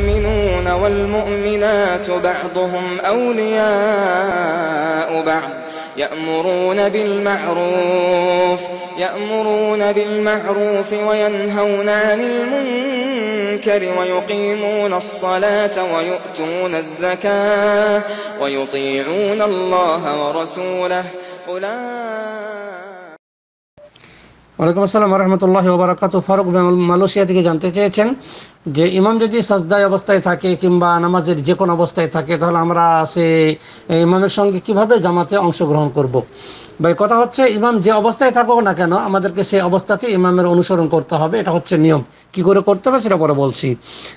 والمؤمنون والمؤمنات بعضهم أولياء بعض يأمرون بالمعروف يأمرون بالمعروف وينهون عن المنكر ويقيمون الصلاة ويؤتون الزكاة ويطيعون الله ورسوله أولئك ওয়ালাইকুম আসসালাম রহমতুল্লাহ ওবরাকাত ফারুক মালয়েশিয়া থেকে জানতে চেয়েছেন যে ইমাম যদি সাজদায় অবস্থায় থাকে কিংবা নামাজের যে কোনো অবস্থায় থাকে তাহলে আমরা সে ইমামের সঙ্গে কিভাবে জামাতে অংশগ্রহণ করব। ভাই কথা হচ্ছে ইমাম যে অবস্থায় থাকুক না কেন আমাদেরকে সেই অবস্থাতে ইমামের অনুসরণ করতে হবে এটা হচ্ছে নিয়ম কি করে করতে হবে সেটা পরে বলছি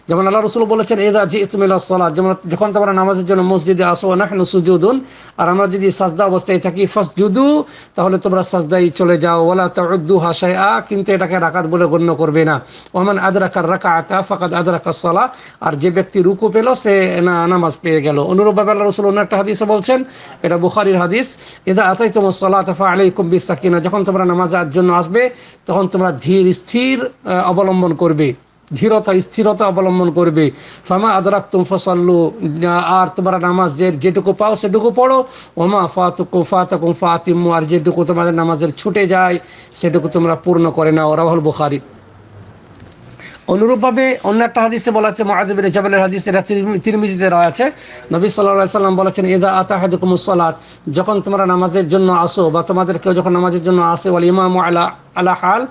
যেমন আল্লাহ রসুল বলেছেন এদা জি ইসমিল্লা সলাদ যেমন যখন তোমরা নামাজের জন্য মসজিদে আসো না কেন সুজুদুন আর আমরা যদি সাজদা অবস্থায় থাকি ফার্স্ট জুদু তাহলে তোমরা সাজদাই চলে যাও ওলা তাউদ্দু হাসায় আ কিন্তু এটাকে রাকাত বলে গণ্য করবে না ওমান আদ রাকার রাকা আতা ফাকাদ আদরা কাসালা আর যে ব্যক্তি রুকু পেল সে না নামাজ পেয়ে গেল ভাবে আল্লাহ রসুল অন্য একটা হাদিসে বলছেন এটা বুখারির হাদিস এদা আতাই তোমার সাল্লাহ তাফা আলী কুম্বিস কিনা যখন তোমরা নামাজের জন্য আসবে তখন তোমরা ধীর স্থির অবলম্বন করবে ধীরতা স্থিরতা অবলম্বন করবে ফামা আদরাক তুম ফসাল্লু আর তোমরা নামাজ যে যেটুকু পাও সেটুকু পড়ো ওমা ফাতুকু ফাতাকুম ফাতিমু আর যেটুকু তোমাদের নামাজের ছুটে যায় সেটুকু তোমরা পূর্ণ করে নাও রাহুল বুখারি অনুরূপভাবে অন্য একটা হাদিসে বলা আছে মহাজবির জাবালের হাদিসে তিরমিজিতে রয়ে আছে নবী সাল্লাহ সাল্লাম বলেছেন এজা আতা হাদুকুমুসলাত যখন তোমরা নামাজের জন্য আসো বা তোমাদের কেউ যখন নামাজের জন্য আসে বলে ইমাম আলা আলা হাল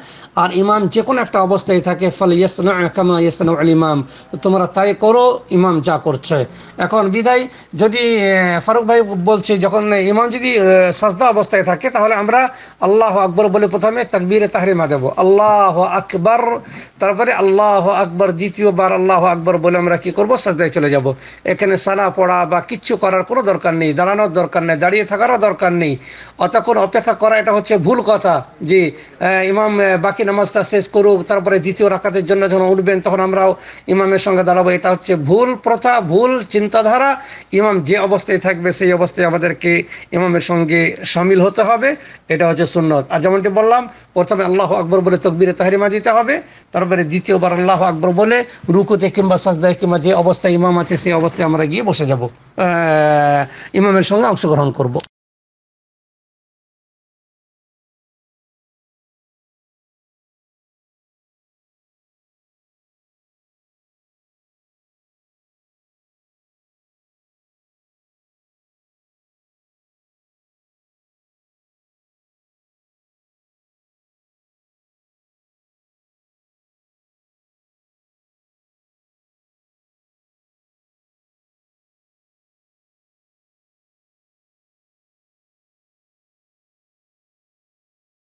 আর ইমাম যে কোনো একটা অবস্থায় থাকে ফলে ইয়াসনা কামা আল ইমাম তোমরা তাই করো ইমাম যা করছে এখন বিদায় যদি ফারুক ভাই বলছি যখন ইমাম যদি সাজদা অবস্থায় থাকে তাহলে আমরা আল্লাহ আকবর বলে প্রথমে তাকবীরে তাহরিমা দেবো আল্লাহ আকবর তারপরে আল্লাহ আকবর দ্বিতীয়বার আল্লাহ আকবর বলে আমরা কি করব সাজদায় চলে যাব এখানে সানা পড়া বা কিচ্ছু করার কোনো দরকার নেই দাঁড়ানোর দরকার নেই দাঁড়িয়ে থাকারও দরকার নেই অতক্ষণ অপেক্ষা করা এটা হচ্ছে ভুল কথা যে ইমাম বাকি নামাজটা শেষ করুক তারপরে দ্বিতীয় রাখাতের জন্য যখন উঠবেন তখন আমরাও ইমামের সঙ্গে দাঁড়াবো এটা হচ্ছে ভুল প্রথা ভুল চিন্তাধারা ইমাম যে অবস্থায় থাকবে সেই অবস্থায় আমাদেরকে ইমামের সঙ্গে সামিল হতে হবে এটা হচ্ছে সুন্নত আর যেমনটি বললাম প্রথমে আল্লাহ আকবর বলে তকবিরে তাহারিমা দিতে হবে তারপরে দ্বিতীয়বার আল্লাহ আকবর বলে রুকুতে কিংবা সাজদায় কিংবা যে অবস্থায় ইমাম আছে সেই অবস্থায় আমরা গিয়ে বসে যাব ইমামের সঙ্গে অংশগ্রহণ করব